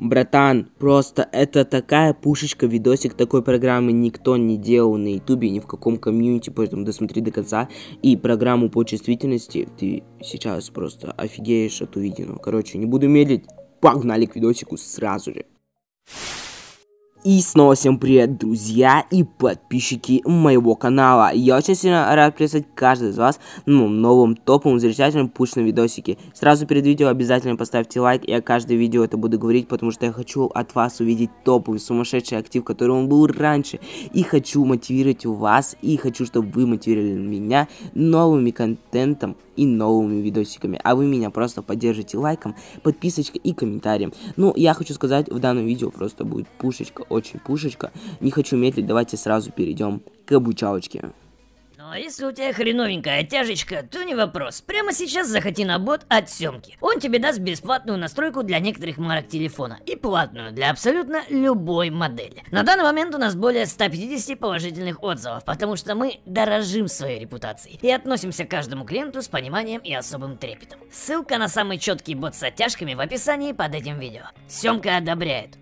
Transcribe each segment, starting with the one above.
братан, просто это такая пушечка, видосик такой программы никто не делал на ютубе, ни в каком комьюнити, поэтому досмотри до конца. И программу по чувствительности ты сейчас просто офигеешь от увиденного. Короче, не буду медлить, погнали к видосику сразу же. И снова всем привет, друзья и подписчики моего канала. Я очень сильно рад приветствовать каждого из вас на ну, новом топовом замечательном пушном видосике. Сразу перед видео обязательно поставьте лайк, я каждое видео это буду говорить, потому что я хочу от вас увидеть топовый сумасшедший актив, который он был раньше. И хочу мотивировать вас, и хочу, чтобы вы мотивировали меня новыми контентом и новыми видосиками. А вы меня просто поддержите лайком, подписочкой и комментарием. Ну, я хочу сказать, в данном видео просто будет пушечка очень пушечка. Не хочу медлить, давайте сразу перейдем к обучалочке. Ну а если у тебя хреновенькая тяжечка, то не вопрос. Прямо сейчас захоти на бот от Семки. Он тебе даст бесплатную настройку для некоторых марок телефона и платную для абсолютно любой модели. На данный момент у нас более 150 положительных отзывов, потому что мы дорожим своей репутацией и относимся к каждому клиенту с пониманием и особым трепетом. Ссылка на самый четкий бот с оттяжками в описании под этим видео. Семка одобряет.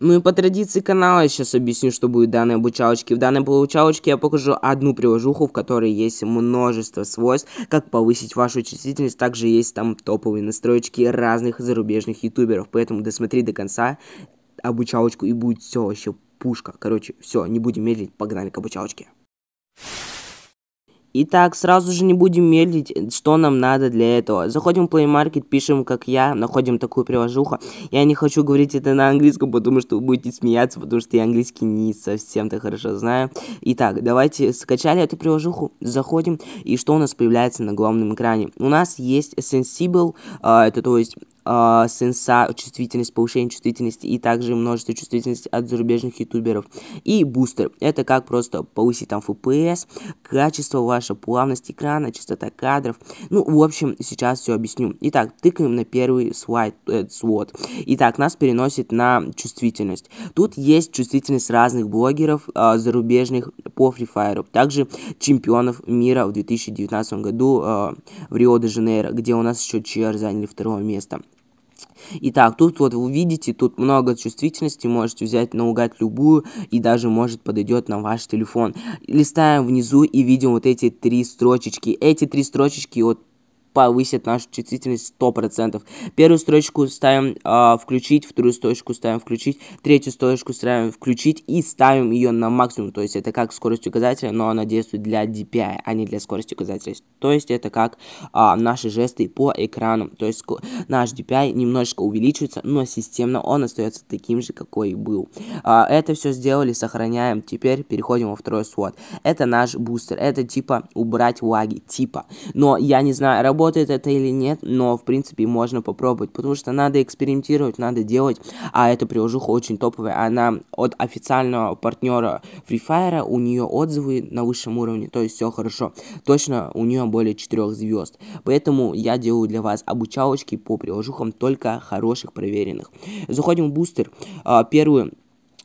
Ну и по традиции канала я сейчас объясню, что будет в данной обучалочке. В данной получалочке я покажу одну приложуху, в которой есть множество свойств, как повысить вашу чувствительность. Также есть там топовые настройки разных зарубежных ютуберов. Поэтому досмотри до конца обучалочку и будет все еще пушка. Короче, все, не будем медлить, погнали к обучалочке. Итак, сразу же не будем медлить, что нам надо для этого. Заходим в Play Market, пишем, как я, находим такую приложуху. Я не хочу говорить это на английском, потому что вы будете смеяться, потому что я английский не совсем-то хорошо знаю. Итак, давайте скачали эту приложуху, заходим, и что у нас появляется на главном экране? У нас есть Sensible, а, это то есть э, сенса, чувствительность, повышение чувствительности и также множество чувствительности от зарубежных ютуберов. И бустер. Это как просто повысить там FPS, качество ваша, плавность экрана, частота кадров. Ну, в общем, сейчас все объясню. Итак, тыкаем на первый слайд, э, слот. Итак, нас переносит на чувствительность. Тут есть чувствительность разных блогеров э, зарубежных по Free Fire. Также чемпионов мира в 2019 году э, в Рио-де-Жанейро, где у нас еще ЧР заняли второе место. Итак, тут вот вы видите, тут много чувствительности, можете взять наугад любую, и даже, может, подойдет на ваш телефон. Листаем внизу и видим вот эти три строчечки. Эти три строчечки вот повысит нашу чувствительность 100%. Первую строчку ставим э, включить, вторую строчку ставим включить, третью строчку ставим включить и ставим ее на максимум. То есть это как скорость указателя, но она действует для DPI, а не для скорости указателя. То есть это как э, наши жесты по экрану. То есть наш DPI немножечко увеличивается, но системно он остается таким же, какой и был. Э, это все сделали, сохраняем. Теперь переходим во второй слот. Это наш бустер. Это типа убрать лаги, типа. Но я не знаю, работает работает это или нет, но, в принципе, можно попробовать, потому что надо экспериментировать, надо делать, а эта приложуха очень топовая, она от официального партнера Free Fire, у нее отзывы на высшем уровне, то есть все хорошо, точно у нее более 4 звезд, поэтому я делаю для вас обучалочки по приложухам только хороших, проверенных. Заходим в бустер, а, первую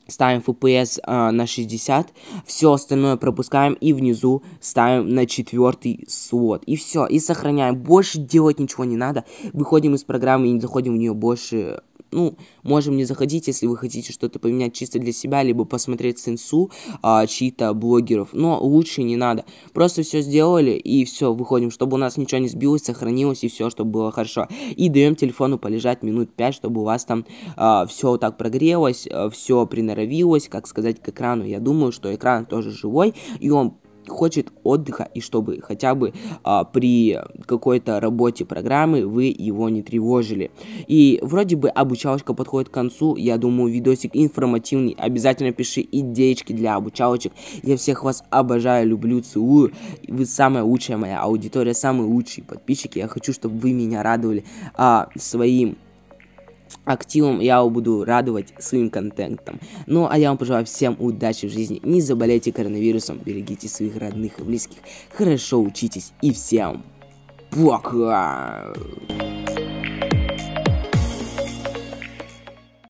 ставим FPS э, а, на 60, все остальное пропускаем и внизу ставим на четвертый слот. И все, и сохраняем. Больше делать ничего не надо. Выходим из программы и не заходим в нее больше ну, можем не заходить, если вы хотите что-то поменять чисто для себя, либо посмотреть сенсу а, чьи-то блогеров, но лучше не надо. Просто все сделали и все, выходим, чтобы у нас ничего не сбилось, сохранилось и все, чтобы было хорошо. И даем телефону полежать минут 5, чтобы у вас там а, все вот так прогрелось, а, все приноровилось, как сказать, к экрану. Я думаю, что экран тоже живой, и он хочет отдыха и чтобы хотя бы а, при какой-то работе программы вы его не тревожили. И вроде бы обучалочка подходит к концу, я думаю видосик информативный, обязательно пиши идеечки для обучалочек, я всех вас обожаю, люблю, целую, вы самая лучшая моя аудитория, самые лучшие подписчики, я хочу, чтобы вы меня радовали а, своим активом я его буду радовать своим контентом. Ну, а я вам пожелаю всем удачи в жизни, не заболейте коронавирусом, берегите своих родных и близких, хорошо учитесь и всем пока!